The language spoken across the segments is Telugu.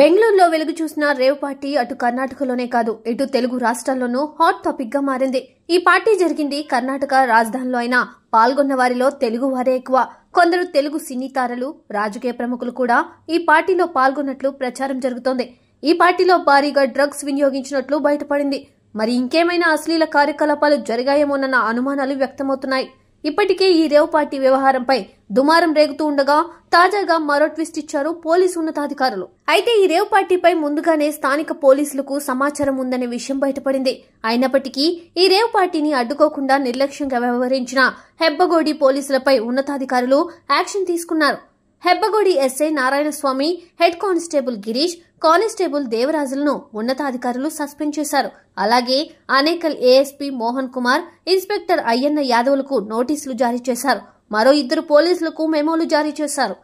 బెంగళూరులో వెలుగు చూసిన రేవ్ పార్టీ అటు కర్ణాటకలోనే కాదు ఇటు తెలుగు రాష్ట్రాల్లోనూ హాట్ టాపిక్ గా మారింది ఈ పార్టీ జరిగింది కర్ణాటక రాజధానిలో అయినా పాల్గొన్న వారిలో తెలుగు వారే ఎక్కువ కొందరు తెలుగు సినీ తారలు రాజకీయ ప్రముఖులు కూడా ఈ పార్టీలో పాల్గొన్నట్లు ప్రచారం జరుగుతోంది ఈ పార్టీలో భారీగా డ్రగ్స్ వినియోగించినట్లు బయటపడింది మరి ఇంకేమైనా అశ్లీల కార్యకలాపాలు జరిగాయేమోనన్న అనుమానాలు వ్యక్తమవుతున్నాయి ఇప్పటికే ఈ రేవ్ పార్టీ వ్యవహారంపై దుమారం రేగుతూ ఉండగా తాజాగా మరో ట్విస్ట్ ఇచ్చారు పోలీసు ఉన్నతాధికారులు అయితే ఈ రేవ్ పార్టీపై ముందుగానే స్థానిక పోలీసులకు సమాచారం ఉందనే విషయం బయటపడింది అయినప్పటికీ ఈ రేవ్ పార్టీని అడ్డుకోకుండా నిర్లక్ష్యంగా వ్యవహరించిన హెబ్బగోడి పోలీసులపై ఉన్నతాధికారులు యాక్షన్ తీసుకున్నారు Hebbagodi SI Narayanaswamy head constable Girish constable దేవరాజులను ఉన్నతాధికారులు సస్పెండ్ చేశారు అలాగే అనేకల్ ఏఎస్పీ మోహన్ కుమార్ ఇన్స్పెక్టర్ అయ్యన్న యాదవ్లకు నోటీసులు జారీ చేశారు మరో ఇద్దరు పోలీసులకు మెమోలు జారీ చేశారు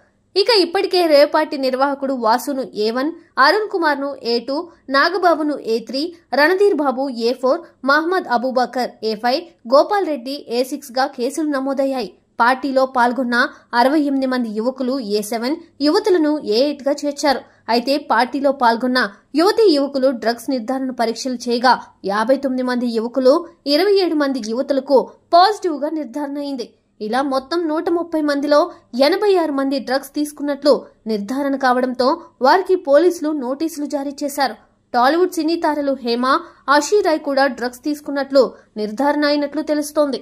ఇక ఇప్పటికే రేపాటి నిర్వాహకుడు వాసును ఏ వన్ అరుణ్ కుమార్ ను ఏ టూ నాగబాబును A three Randhir Babu A four Mohammed Abubakar A five Gopal Reddy A six గా కేసులు నమోదయ్యాయి పార్టీలో పాల్గొన్న అరవై ఎనిమిది మంది యువకులు ఏ సెవెన్ యువతులను ఏ గా చేర్చారు అయితే పార్టీలో పాల్గొన్న యువతి యువకులు డ్రగ్స్ నిర్ధారణ పరీక్షలు చేయగా యాభై తొమ్మిది మంది యువకులు ఇరవై ఏడు మంది యువతులకు పాజిటివ్గా నిర్ధారణ అయింది ఇలా మొత్తం నూట ముప్పై మందిలో ఎనభై ఆరు మంది డ్రగ్స్ తీసుకున్నట్లు నిర్ధారణ కావడంతో వారికి పోలీసులు నోటీసులు జారీ చేశారు టాలీవుడ్ సినీ తారలు హేమ ఆషీ రాయ్ కూడా డ్రగ్స్ తీసుకున్నట్లు నిర్ధారణ అయినట్లు తెలుస్తోంది